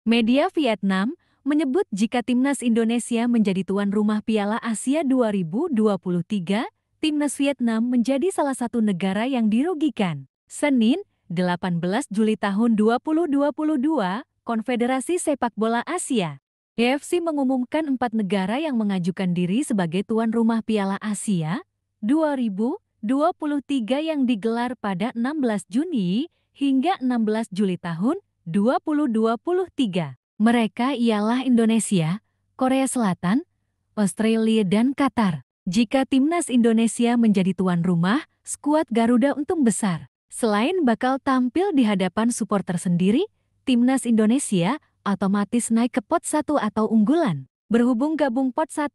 Media Vietnam menyebut jika timnas Indonesia menjadi tuan rumah Piala Asia 2023, timnas Vietnam menjadi salah satu negara yang dirugikan. Senin, 18 Juli tahun 2022, Konfederasi Sepak Bola Asia AFC mengumumkan empat negara yang mengajukan diri sebagai tuan rumah Piala Asia 2023 yang digelar pada 16 Juni hingga 16 Juli tahun 2023. Mereka ialah Indonesia, Korea Selatan, Australia dan Qatar. Jika timnas Indonesia menjadi tuan rumah, skuad Garuda untung besar. Selain bakal tampil di hadapan supporter sendiri, timnas Indonesia otomatis naik ke pot 1 atau unggulan. Berhubung gabung pot 1,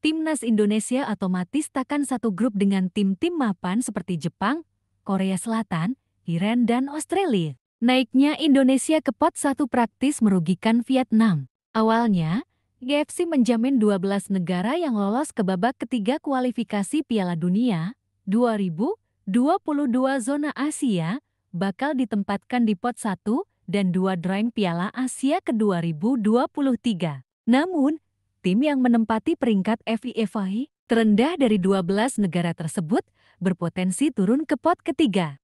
timnas Indonesia otomatis takkan satu grup dengan tim-tim mapan seperti Jepang, Korea Selatan, Iran dan Australia. Naiknya Indonesia ke pot satu praktis merugikan Vietnam. Awalnya, GFC menjamin 12 negara yang lolos ke babak ketiga kualifikasi Piala Dunia 2022 zona Asia bakal ditempatkan di pot 1 dan 2 drawing Piala Asia ke 2023. Namun, tim yang menempati peringkat FIFA terendah dari 12 negara tersebut berpotensi turun ke pot ketiga.